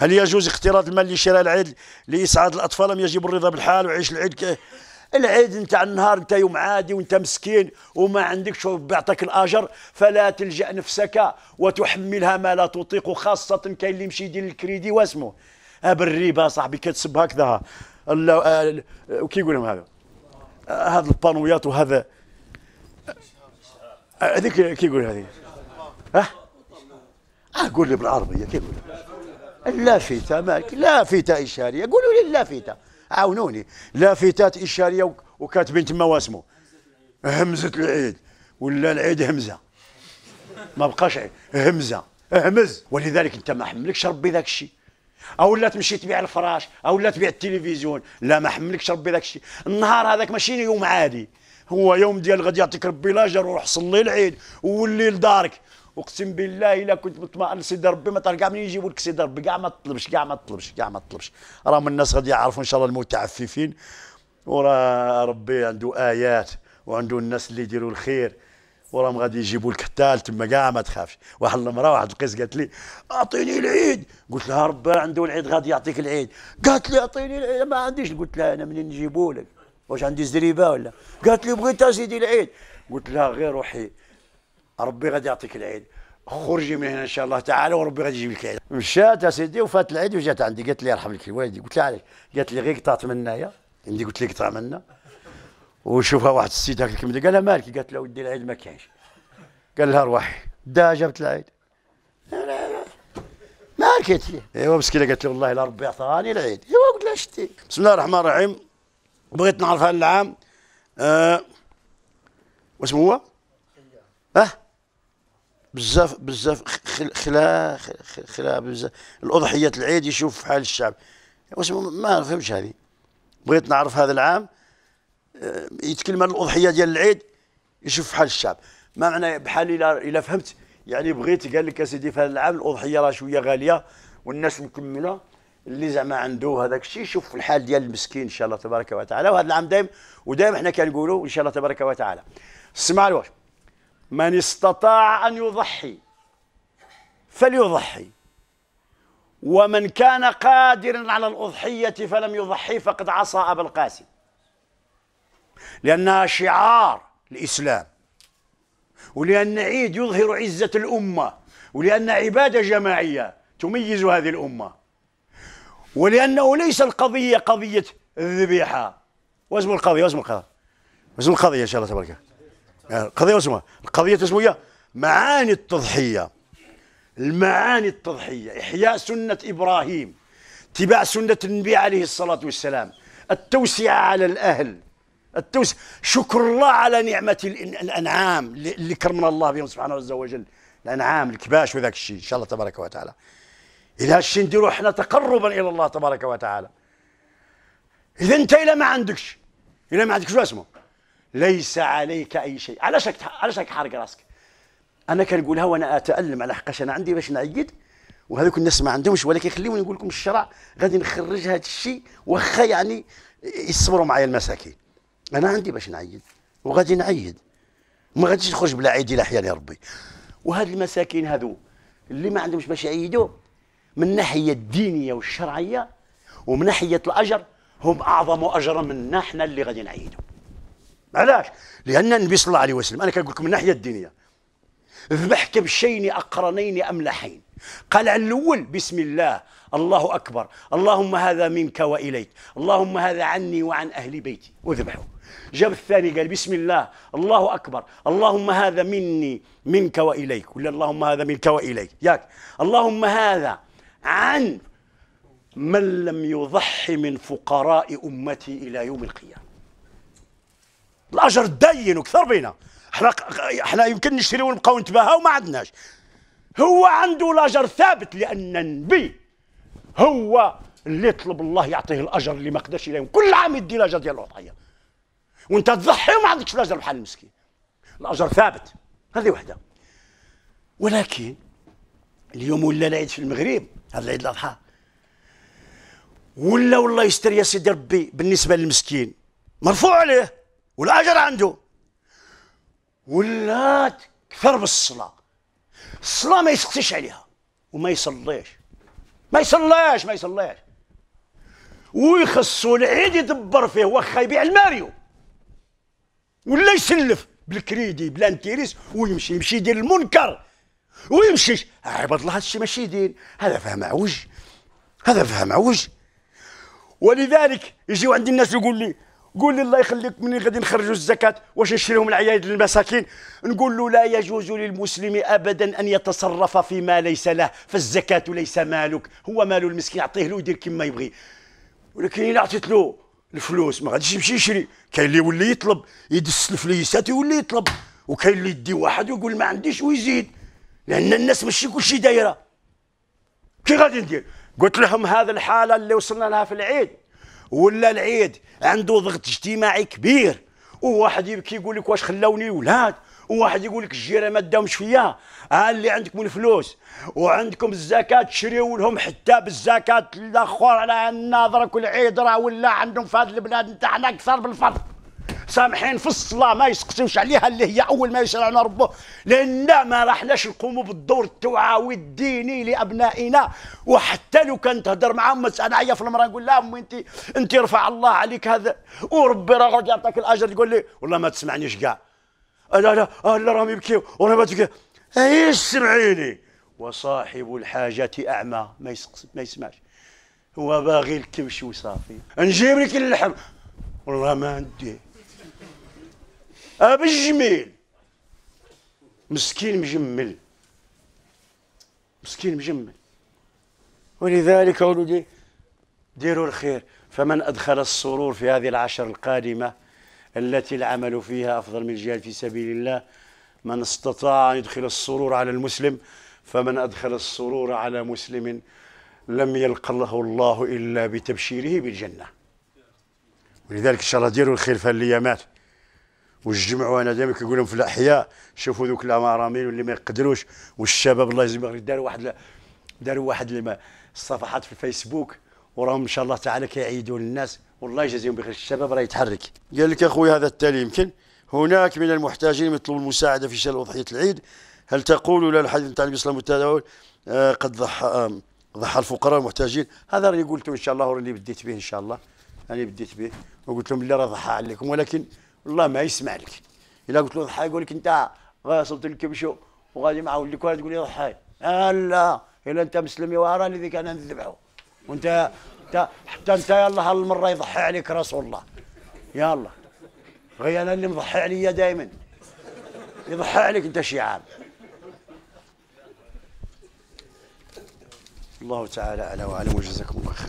هل يجوز اقتراض المال لشراء العيد لإسعاد الأطفال أم يجب الرضا بالحال وعيش العيد ك... العيد نتاع النهار نتا يوم عادي وانت مسكين وما عندكش بيعطيك الاجر فلا تلجا نفسك وتحملها ما لا تطيق خاصه كاين اللي يمشي يدير الكريدي واسمه بالريبه صاحبي كتسب هكذا وكي آه، آه، يقول لهم هذا آه، هذا البانويات وهذا هذيك كي يقول هذه ها اه قول لي بالعربيه كي يقول اللافتة مالك لافتة إشارية قولوا لي اللافتة عاونوني لافتات إشارية وكاتبين تما واسمه همزة العيد ولا العيد همزة ما بقاش همزة همز ولذلك أنت ما حملكش ربي ذاك الشيء او لا تمشي تبيع الفراش او لا تبيع التلفزيون لا ما حملكش ربي ذاك الشيء النهار هذاك ماشي يوم عادي هو يوم ديال غادي يعطيك ربي لاجر وروح صلي العيد وولي لدارك اقسم بالله الا كنت مطمئن سيدي ربي ما كاع منين يجيبوا لك سيدي ربي كاع ما تطلبش كاع ما تطلبش كاع ما تطلبش راهم الناس غادي يعرفوا ان شاء الله المتعففين ورا ربي عنده ايات وعنده الناس اللي يديروا الخير وراهم غادي يجيبوا لك حتى تما كاع ما تخافش واحد المراه واحد القيس قالت لي اعطيني العيد قلت لها ربي عنده العيد غادي يعطيك العيد قالت لي اعطيني العيد ما عنديش قلت لها انا منين نجيبوا لك واش عندي زريبه ولا قالت لي بغيت اسيدي العيد قلت لها غير روحي ربي غادي يعطيك العيد خرجي من هنا ان شاء الله تعالى وربي غادي يجيب لك العيد مشات اسيدي سيدي وفات العيد وجات عندي قالت لي يرحم لك الوالد قلت لها علاش قالت لي غير قطعت منايا عندي قلت لي قطع منا وشوفها واحد السيد هكاك قال لها مالك قالت لها ودي العيد ما كاينش قال لها روحي دا جابت العيد مالك قالت لي ايوا مسكينه قالت لي والله لا ربي عطاني العيد ايوا قلت لها شتي بسم الله الرحمن الرحيم بغيت نعرف هذا العام أه واسمه هو؟ اه واش هو اه بزاف بزاف خلا خلا بزاف الاضحيه العيد يشوف حال الشعب واش ما فهمتش هذه بغيت نعرف هذا العام آه، يتكلم عن الاضحيه ديال العيد يشوف حال الشعب ما معنى بحال الا الا فهمت يعني بغيت قال لك اسيدي في هذا العام الاضحيه راه شويه غاليه والناس مكمله اللي زعما عنده هذاك الشيء يشوف الحال ديال المسكين ان شاء الله تبارك وتعالى وهذا العام دائم ودائم حنا كنقولوا ان شاء الله تبارك وتعالى سمع الواش من استطاع أن يضحي فليضحي ومن كان قادرا على الأضحية فلم يضحي فقد عصى أبا القاسم لأنها شعار الإسلام ولأن عيد يظهر عزة الأمة ولأن عبادة جماعية تميز هذه الأمة ولأنه ليس القضية قضية الذبيحة واسم القضية واسم القضية واسم القضية إن شاء الله تبارك الله قضيه اسمها القضيه تسمية معاني التضحيه المعاني التضحيه احياء سنه ابراهيم اتباع سنه النبي عليه الصلاه والسلام التوسعه على الاهل التوسع شكر الله على نعمه الانعام اللي كرمنا الله بهم سبحانه عز وجل الانعام الكباش وذاك الشيء ان شاء الله تبارك وتعالى اذا هالشيء نديرو احنا تقربا الى الله تبارك وتعالى اذا انت الى ما عندكش الى ما عندكش شو اسمه ليس عليك أي شيء علاش علاش راك حارق راسك أنا كنقولها وأنا أتألم على حقاش أنا عندي باش نعيد وهذوك الناس ما عندهمش ولكن خليوني نقول لكم الشرع غادي نخرج هذا الشيء واخا يعني يصبروا معايا المساكين انا عندي باش نعيد وغادي نعيد ما غاديش نخرج بلا عيد الى حيالي ربي وهاد المساكين هذو اللي ما عندهمش باش يعيدوا من الناحيه الدينيه والشرعيه ومن ناحيه الاجر هم اعظم اجرا منا حنا اللي غادي نعيدوا علاش لان النبي صلى الله عليه وسلم انا كنقول لكم من الناحيه الدينيه ذبح كبشين اقرنين املحين قال على الاول بسم الله الله اكبر اللهم هذا منك واليك اللهم هذا عني وعن اهل بيتي وذبحه جاب الثاني قال بسم الله الله اكبر اللهم هذا مني منك واليك ولا اللهم هذا منك واليك ياك اللهم هذا عن من لم يضحي من فقراء امتي الى يوم القيامه الاجر داين وكثر بينا احنا احنا يمكن نشتريو ونبقاو نتباهاو ما عندناش هو عنده الاجر ثابت لان النبي هو اللي طلب الله يعطيه الاجر اللي ما قداش يلاقيه كل عام يدي الاجر ديال الوضعيه وانت تضحي وما عندكش الاجر بحال المسكين الاجر ثابت هذه وحده ولكن اليوم ولا العيد في المغرب هذا العيد الاضحى ولا والله يستر يا سيدي ربي بالنسبه للمسكين مرفوع عليه والاجر عنده ولات كثر بالصلاه الصلاه ما يسقسيش عليها وما يصليش ما يصليش ما يصليش ويخصو العيد يدبر فيه واخا يبيع الماريو ولا يسلف بالكريدي بلا انتيريس ويمشي يمشي يدير المنكر ويمشي عباد الله هادشي ماشي دين هذا فهم عوج هذا فهم عوج ولذلك يجيو عند الناس يقول لي قول لي الله يخليك مني غادي نخرجوا الزكاه واش نشريهم العياد للمساكين نقول له لا يجوز للمسلم ابدا ان يتصرف فيما ليس له فالزكاه ليس مالك هو مال المسكين اعطيه له يدير كما يبغي ولكن الا عطيت له الفلوس ما غاديش يمشي يشري كاين اللي يولي يطلب يدس الفليسات يولي يطلب وكاين اللي يدي واحد ويقول ما عنديش ويزيد لان الناس ماشي كلشي دايره كي غادي ندير قلت لهم هذه الحاله اللي وصلنا لها في العيد ولا العيد عنده ضغط اجتماعي كبير وواحد يبكي يقول لك واش خلاوني الولاد وواحد يقول لك الجيره ما داومش فيا ها اللي عندكم الفلوس وعندكم الزكاه تشريو لهم حتى بالزكاه الاخر على الناظر كل عيد راه ولا عندهم في هذه البلاد نتاعنا اكثر بالفضل سامحين في الصلاه ما يسقسيوش عليها اللي هي اول ما يشرعنا ربه لان ما راحناش نقوموا بالدور التوعوي الديني لابنائنا وحتى لو كان تهدر معاهم انا في المراه نقول لها امي انت انت رفع الله عليك هذا وربي راه يعطيك الاجر تقول لي والله ما تسمعنيش كاع لا لا آه، لا راهم يبكيو وأنا ما تبكي ايش سمعيني وصاحب الحاجة أعمى ما, يسقس ما يسمعش هو باغي الكبش وصافي نجيب لك اللحم والله ما نديه آه، الجميل مسكين مجمل مسكين مجمل ولذلك أولودي ديروا الخير فمن أدخل السرور في هذه العشر القادمة التي العمل فيها أفضل من الجهاد في سبيل الله من استطاع أن يدخل السرور على المسلم فمن أدخل السرور على مسلم لم يلقى له الله إلا بتبشيره بالجنة ولذلك إن شاء الله ديروا الخير في الليامات والجمع وانا دائما كنقول لهم في الاحياء شوفوا ذوك الامارامين واللي ما يقدروش والشباب الله يجزيهم بخير داروا واحد داروا واحد الصفحات في الفيسبوك وراهم ان شاء الله تعالى كيعيدوا للناس والله يجزيهم بخير الشباب راه يتحرك قال لك اخوي هذا التالي يمكن هناك من المحتاجين يطلبوا المساعده في شراء اضحيه العيد هل تقول لا الحديث نتاع النبي صلى الله عليه وسلم آه، قد ضحى ضحى الفقراء والمحتاجين هذا اللي قلته ان شاء الله اللي بديت به ان شاء الله راني بديت به وقلت لهم اللي راه ضحى عليكم ولكن الله ما يسمع لك الا قلت له ضحى يقول لك انت صبت الكبشو وغادي مع ولدك ولا تقول لي ضحى الا الا انت مسلم وراني ذيك انا نذبحه وانت انت حتى انت الله هالمره يضحي عليك رسول الله يلا غي انا اللي مضحي عليا دائما يضحي عليك انت شيعان الله تعالى اعلى واعلم وجزاكم الله خير